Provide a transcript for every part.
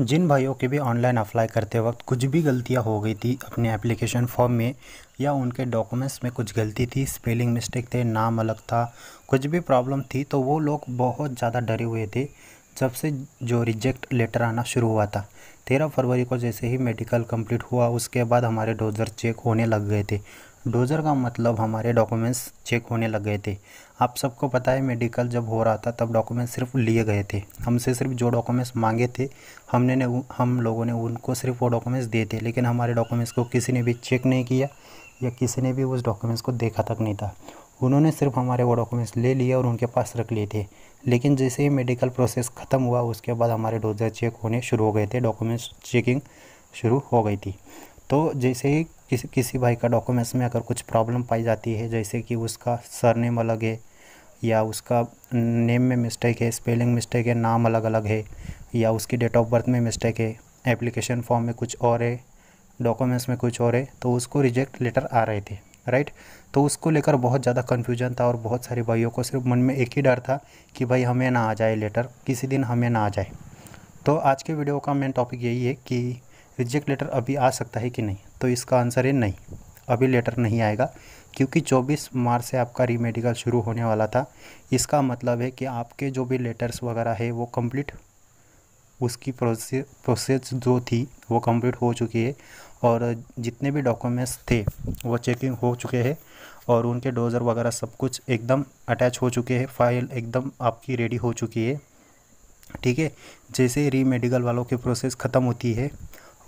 जिन भाइयों के भी ऑनलाइन अप्लाई करते वक्त कुछ भी गलतियां हो गई थी अपने एप्लीकेशन फॉर्म में या उनके डॉक्यूमेंट्स में कुछ गलती थी स्पेलिंग मिस्टेक थे नाम अलग था कुछ भी प्रॉब्लम थी तो वो लोग बहुत ज़्यादा डरे हुए थे जब से जो रिजेक्ट लेटर आना शुरू हुआ था तेरह फरवरी को जैसे ही मेडिकल कंप्लीट हुआ उसके बाद हमारे डोजर चेक होने लग गए थे डोज़र का मतलब हमारे डॉक्यूमेंट्स चेक होने लग गए थे आप सबको पता है मेडिकल जब हो रहा था तब डॉक्यूमेंट्स सिर्फ लिए गए थे हमसे सिर्फ जो डॉक्यूमेंट्स मांगे थे हमने ने हम लोगों ने उनको सिर्फ वो डॉक्यूमेंट्स दिए थे लेकिन हमारे डॉक्यूमेंट्स को किसी ने भी चेक नहीं किया या किसी ने भी उस डॉक्यूमेंट्स को देखा तक नहीं था उन्होंने सिर्फ हमारे वो डॉक्यूमेंट्स ले लिए और उनके पास रख लिए थे लेकिन जैसे ही मेडिकल प्रोसेस ख़त्म हुआ उसके बाद हमारे डोजर चेक होने शुरू हो गए थे डॉक्यूमेंट्स चेकिंग शुरू हो गई थी तो जैसे ही किसी किसी भाई का डॉक्यूमेंट्स में अगर कुछ प्रॉब्लम पाई जाती है जैसे कि उसका सर नेम अलग है या उसका नेम में मिस्टेक है स्पेलिंग मिस्टेक है नाम अलग अलग है या उसकी डेट ऑफ बर्थ में मिस्टेक है एप्लीकेशन फॉर्म में कुछ और है डॉक्यूमेंट्स में कुछ और है तो उसको रिजेक्ट लेटर आ रहे थे राइट तो उसको लेकर बहुत ज़्यादा कन्फ्यूजन था और बहुत सारे भाइयों को सिर्फ मन में एक ही डर था कि भाई हमें ना आ जाए लेटर किसी दिन हमें ना आ जाए तो आज के वीडियो का मेन टॉपिक यही है कि रिजेक्ट लेटर अभी आ सकता है कि नहीं तो इसका आंसर है नहीं अभी लेटर नहीं आएगा क्योंकि 24 मार्च से आपका रीमेडिकल शुरू होने वाला था इसका मतलब है कि आपके जो भी लेटर्स वगैरह है वो कंप्लीट उसकी प्रोसे प्रोसेस जो थी वो कंप्लीट हो चुकी है और जितने भी डॉक्यूमेंट्स थे वो चेकिंग हो चुके हैं और उनके डोज़र वगैरह सब कुछ एकदम अटैच हो चुके हैं फाइल एकदम आपकी रेडी हो चुकी है ठीक है जैसे री मेडिकल वालों की प्रोसेस ख़त्म होती है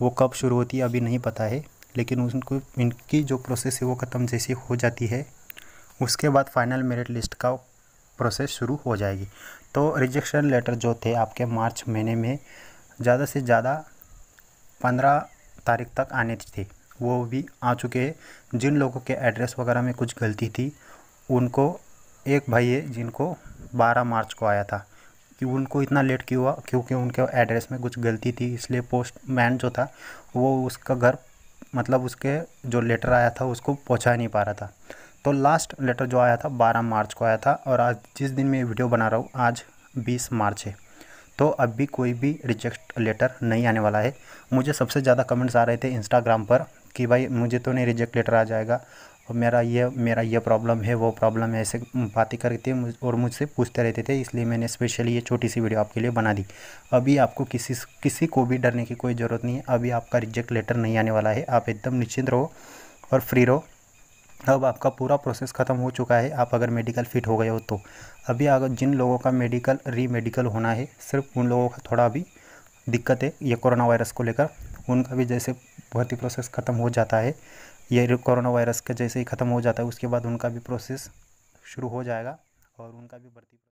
वो कब शुरू होती है अभी नहीं पता है लेकिन उनको इनकी जो प्रोसेस है वो ख़त्म जैसी हो जाती है उसके बाद फाइनल मेरिट लिस्ट का प्रोसेस शुरू हो जाएगी तो रिजेक्शन लेटर जो थे आपके मार्च महीने में ज़्यादा से ज़्यादा पंद्रह तारीख तक आने थे वो भी आ चुके हैं जिन लोगों के एड्रेस वगैरह में कुछ गलती थी उनको एक भाई है जिनको 12 मार्च को आया था कि उनको इतना लेट क्यों हुआ क्योंकि उनके एड्रेस में कुछ गलती थी इसलिए पोस्टमैन जो था वो उसका घर मतलब उसके जो लेटर आया था उसको पहुँचा नहीं पा रहा था तो लास्ट लेटर जो आया था 12 मार्च को आया था और आज जिस दिन मैं वीडियो बना रहा हूँ आज 20 मार्च है तो अब भी कोई भी रिजेक्ट लेटर नहीं आने वाला है मुझे सबसे ज़्यादा कमेंट्स आ रहे थे इंस्टाग्राम पर कि भाई मुझे तो नहीं रिजेक्ट लेटर आ जाएगा और मेरा ये मेरा ये प्रॉब्लम है वो प्रॉब्लम है ऐसे बातें करते थे और मुझसे पूछते रहते थे इसलिए मैंने स्पेशली ये छोटी सी वीडियो आपके लिए बना दी अभी आपको किसी किसी को भी डरने की कोई ज़रूरत नहीं है अभी आपका रिजेक्ट लेटर नहीं आने वाला है आप एकदम निश्चिंत रहो और फ्री रहो अब आपका पूरा प्रोसेस ख़त्म हो चुका है आप अगर मेडिकल फिट हो गए हो तो अभी अगर जिन लोगों का मेडिकल री मेडिकल होना है सिर्फ उन लोगों का थोड़ा अभी दिक्कत है ये कोरोना वायरस को लेकर उनका भी जैसे भर्ती प्रोसेस ख़त्म हो जाता है ये कोरोना वायरस का जैसे ही ख़त्म हो जाता है उसके बाद उनका भी प्रोसेस शुरू हो जाएगा और उनका भी भर्ती